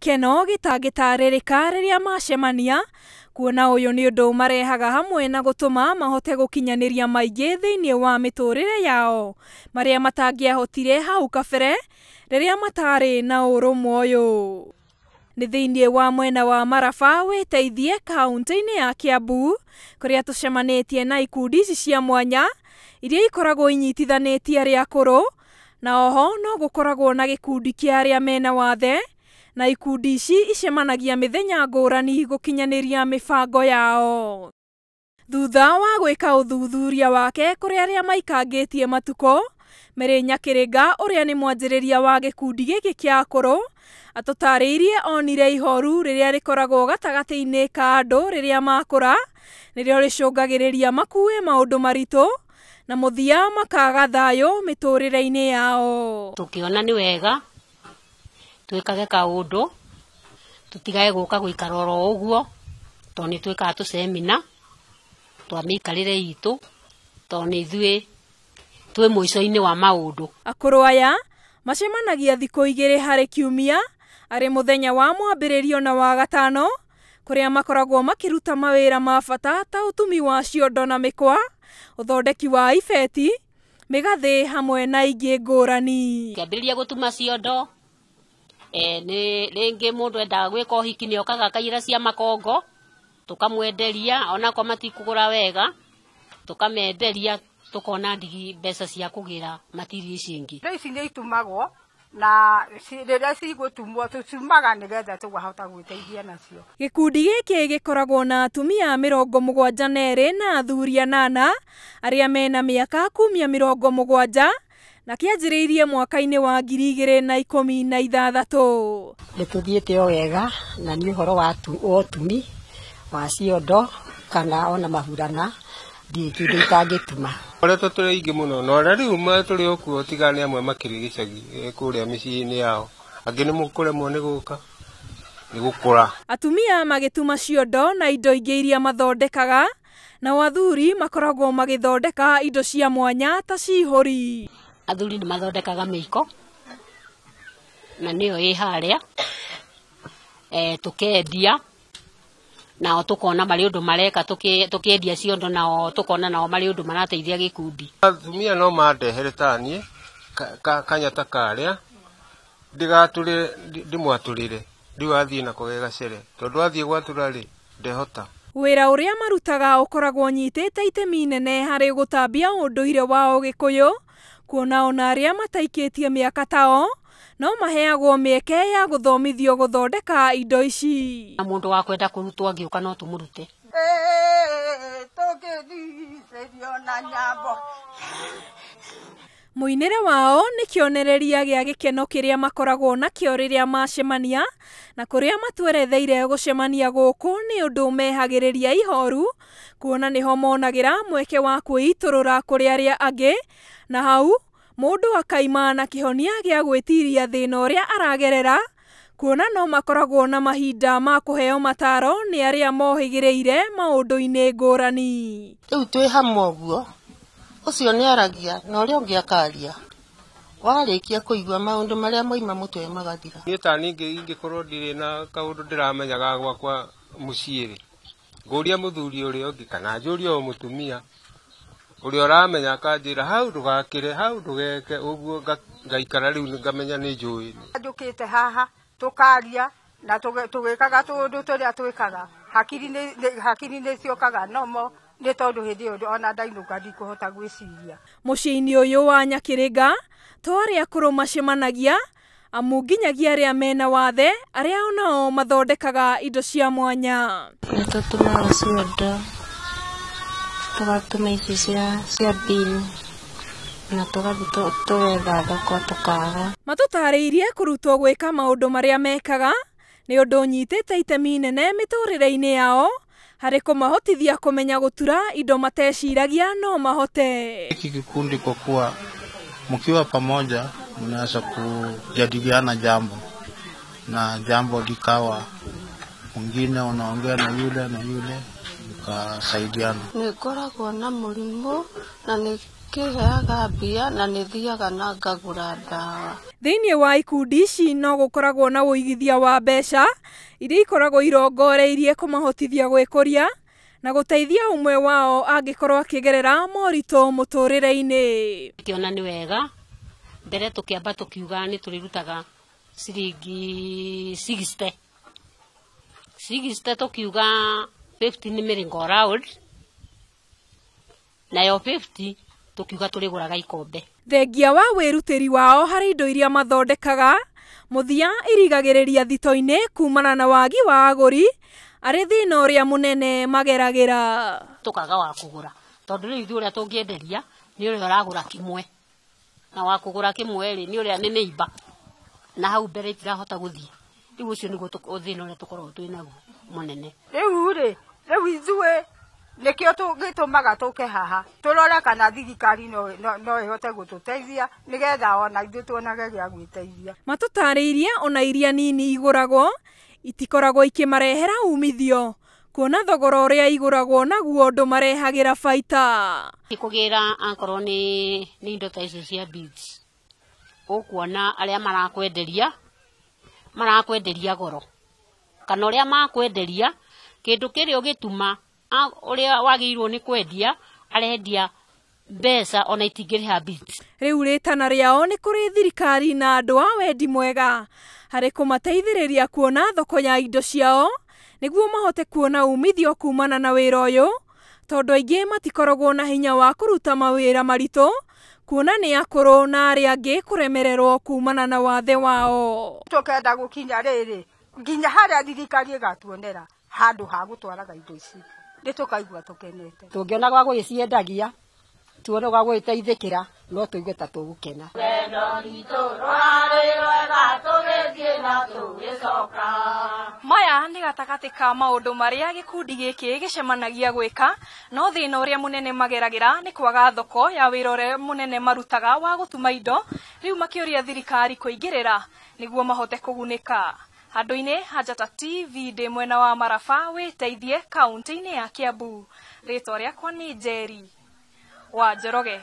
keno rä ka rä rä a macemania kuona nä å ndå marehaga hamwe na ma mahote maingä thä inä wa re yao marĩa matangĩahotire hau kabere a matarä na yå nä thä inä wa mwena wa Maraba teithie kaũntĩ -inä ya tå cemanä tie na ikundi ici cia mwanya iria ikoragwo inyitithanĩtie akå rå na oho no gukoragwo na gikundi kia arĩa mena wathe na ikundi ici icemanagia mĩthenya ngũrani gukinyaniria mifango yao. Thutha wa gwĩka uthuthuria wake kuri aria maikangĩtie matuko Mary Nyakĩrĩnga ũrĩa nĩ mwanjiriria wa gikundi gĩkĩ kia akũrũ, atũtarĩirie onire ihoru rĩrĩa rĩkoragwo gatagatĩ-inĩ ka andũ rĩrĩa makũra, nĩrĩo rĩcũngagĩrĩria makue maũndũ maritũ na muthia makaga thayo miturire yao tukiona ni wega twikage kaundu tutigage guka guikara oro uguo to ni twikaga tucemina twa miikarire itu to ni ithui twi muico-ini wa maundu akuru aya macemanagia thikå igä harä kiumia arä må thenya wa mwambä na wa gatano kå rä a makoragwo makä ruta mawä ra ma bata ta å tumi wa ciondo na mä kwa uthondeki wa ibeti migathi hamwe na ingi ngurani kiambiriria gutuma ciondo ni ringi mundu endaga gwika uhiki ni okaga kaira cia makongo tukamwenderia onako matikugura wega tukamenderia tukona ndigi mbeca cia kugira matiri ici ingi indo ici nĩ itumagwo na rä cigåtumwo tå ciumaga nä getha tågahota gwä teithia nacio gĩkundi gĩkĩ gĩkoragwo na atumia mĩrongo mũgwanja na erĩ na athuri anana arĩa mena mĩaka kumia mĩrongo mũgwanja na kĩanjĩrĩirie mwaka-inĩ wa ngiri igĩrĩ na ikũmi na ithathatũ nĩtũthiĩte o wega na nĩ ũhoro wa ũtumi wa ciondo kana ona mahurana ndirĩ kĩndũ itangĩtuma Koretwo tå rä aingä må no na a rä u tå rä okuo tigaa nä amwe makä rä cagi e, kå rä a mä ciä-inä yao angä nä må kå remwo nä gå ka nä gå kå ra atumia tuma ciondo na indo ingä iria mathondekaga nao athuri makoragwo thondeka indo cia mwanya ta ri athuri nä mathondekaga iko na ä harä a e, tũkendia nao tukona mari undu mareka tukiendia ciondo nao tukona nao mari undu marateithia gikundi atumia no mandehere tanie kanyata karia ndigaturire ndimwaturire riu athiĩ na kũgegacĩre tondũ athiĩ gwatura rĩ ndehota wĩra ũrĩa marutaga ũkoragwo ũnyitĩte itemi nene gutambia undu ire wao ũgĩkũyũ kuona ona arĩa mataikĩtie mĩaka tao no maheagwo mieke ya guthomithio guthondeka indo ici mundu wa kwenda kurutwa ngiuka no tumurute mũinĩre wao ni kionereria gĩa gikeno kiria makoragwo nakĩo rĩrĩa macemania na kũrĩa matweretheire gucemania guku ni undu mehagĩrĩria ihoru kuona nĩho monagĩra mweke wa kwĩitũrũra kũrĩ arĩa angĩ na hau mũndũ akaima na kĩhonia gĩa gwĩtiria thĩna ũrĩa aragerera, kuona no makoragwo na mahinda ma kũheo mataro nĩ arĩa mohĩgĩrĩire maũndũ-inĩ ngũrani. Rĩu twĩ hamwe ũguo, ũcio nĩ aragia na ũrĩa ũngĩ akaria, warĩkia kũigua maũndũ marĩa moima mũtwe magathira. Niĩ ta ningĩ ingĩkorwo ndirĩ na kaũndũ ndĩramenya gwakwa mũciĩ rĩ, ngũria mũthuri ũrĩa ũngĩ kana njũrie o mũtumia uri uramenya akanjira hau ndugakire hau ndugeke uguo ngaikara riu ngamenya ni njui njukite haha tukaria na tugikaga tundu turia twikaga hakiri ni hakiri nomo nä tondå hä tondu ä yo ona ndainåka ndikåhota gwä ciria må ciä-inä å yå wa nyakiringa toria arä a kũrå macemanagia amu nginyagia arä a mena wathe arä a onao mathondekaga indo cia mwanya toka tumeisisia cia bill na tũgathiĩ tũgetha thoko tũkaga matũtarĩirie kũrutwo gwĩka maũndũ marĩa mekaga nĩ ũndũ ũnyitĩte itemi nene mĩtũrĩre-inĩ yao harĩ kũmahotithia kũmenya gũtura indo mateciragia no mahote. Hiki kikundi kwa kuwa mkiwa pamoja mnaweza kujadiliana jambo na jambo likawa, mwingine unaongea na yule na yule tukasaidiana. koragwo na rimå na kä heaga mbia na nä thiaga na ngagũra ndawa. Thĩinĩ wa ikundi ici no gũkoragwo na ũigithia wa mbeca iria ikoragwo irongoreirie kũmahotithia gwĩkũria na gũteithia ũmwe wao angĩkorwo akĩgerera moritũ mũtũrĩre-inĩ. Ngĩona nĩ wega mbere tũkĩamba tũkiuga nĩ tũrĩrutaga ciringi 60 60 tũkiuga 50 nä mä round nayo 50 tå kiuga tå rä gå raga ikombe thengia wa wĩrutĩri wao hari indo iria mathondekaga mũthia irigagĩrĩria thito-inĩ kumana na wagi wa agũri arĩ thĩna ũrĩa mũnene mageragĩra tũkaga wa kũgũra tondũ rĩu ithuĩ ũrĩa tũngĩenderia nĩ ũrĩa ũragũra kĩmwe na wa kũgũra kĩmwe ri ni ũrĩa nĩ nĩimba na hau mbere itirahota gũthiĩ rĩu ũcio nĩguo thĩna ũrĩa tũkoragwo twĩ naguo mũnene rĩu rĩ riu ithuĩ nĩkĩo gĩtũmaga tũke haha tũrore kana thirikari no ĩhote gũtũteithia nĩgetha ona ithuĩ tuonage gĩa gwĩteithia. Matũtarĩirie ona iria nini igũragwo itikoragwo ikĩmarehera umithio kuona thogora ũrĩa igũragwo naguo ũndũ marehagĩra baita. Kũgĩra akorwo nĩ indo ta icio cia beads ũkuona arĩa marakwenderia marakwenderia goro kana ũrĩa makwenderia kindu kĩrĩa ugituma ũrĩa wagĩrĩirwo ni kwendia arendia mbeca ona itingĩrĩha riu Rĩu rĩtana rĩao nĩ kũrĩ thirikari na andũ a wendi mwega hari kũmateithĩrĩria kuona thoko ya indo ciao niguo mahote kuona umithio kumana na wĩra uyu tondu aingĩ matikoragwo na hinya wa kuruta mawira marito kuona ni akũrũ na arĩa angĩ kuremererwo kumana na wathe wao. Tũkenda gukinya riri nginya harĩa thirikari ĩgatuonera handå ha gå twaraga indo ici nä tå kaigua tå kenete tå ngä ona gwa gä ciendagia tuone gwa gä teithä kä ra no tå ta tå gå kena rwendo ritå rwarä rwega tå gä thiä na tå gä coka maya nä gatagatä ka maå ndå marä a gä kundi gä kä gä cemanagia gwä ka no thä na å rä a må nene mageragä ra nä kwaga thoko ya wä ra å rä a må nene marutaga wa gå tuma indo rä u makä å ria thirikari kå ingä rä ra nä guo mahote kå gunä ka handũ -inä hajata TV ndĩ mwena wa Maraba teithie kauntä-inä ya Kiambu. Rĩtwa rĩakwa nĩ Njeri wa Njoroge.